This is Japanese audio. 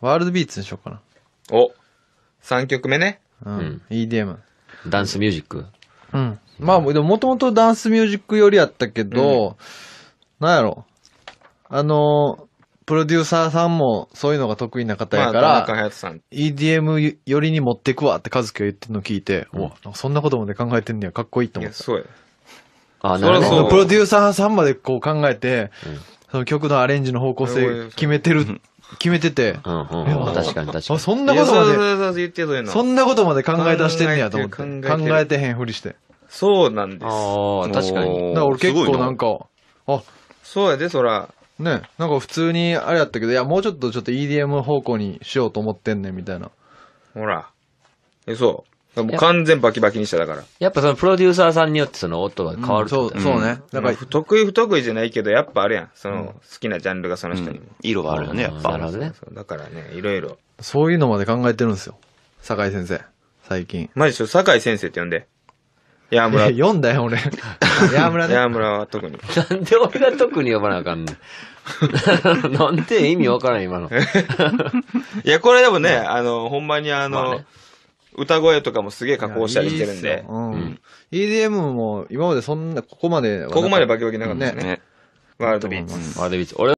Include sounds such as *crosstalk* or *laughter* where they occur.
ワールドビーツにしようかな。お、3曲目ね。うん。EDM。ダンスミュージック。うん。まあ、でももともとダンスミュージックよりやったけど、うん、なんやろ。あの、プロデューサーさんもそういうのが得意な方やから、まあ、EDM よりに持ってくわって和樹が言ってるの聞いて、うん、おそんなことまで考えてんねや、かっこいいと思って。いや、そうや。あ、なるほど。プロデューサーさんまでこう考えて、うん、その曲のアレンジの方向性決めてる決めてて。うんうんうんまあ確かに確かに。そんなことまそうで、そうそう、言ってそういうの。そんなことまで考え出してんねやと思って。考えて考えてへんふりして。そうなんです。ああ、確かに。だから俺結構なんか、あ、そうやで、そら。ね、なんか普通にあれやったけど、いや、もうちょっとちょっと EDM 方向にしようと思ってんねんみたいな。ほら。え、そう。もう完全バキバキにしただから。やっぱそのプロデューサーさんによってその音は変わる、うん、そう、そうね。だから、得意不得意じゃないけど、やっぱあるやん。その、好きなジャンルがその人にも。色があるよね、やっぱ。なるほどね。だからね、いろいろ。そういうのまで考えてるんですよ。酒井先生。最近。マジでょ、酒井先生って呼んで。ヤームラ。読 *laughs* んだよ、俺。ヤームラね。ヤームラは特に。なんで俺が特に呼ばなあかんの *laughs* なんで意味わからん、今の。*laughs* いや、これでもね、あの、ほんまにあの、まあね歌声とかもすげえ加工したりしてるんで。いいうんうん、EDM も今までそんな、ここまでここまでバキバキなかったですね。ねワールドビーツ。ワールドビーツ。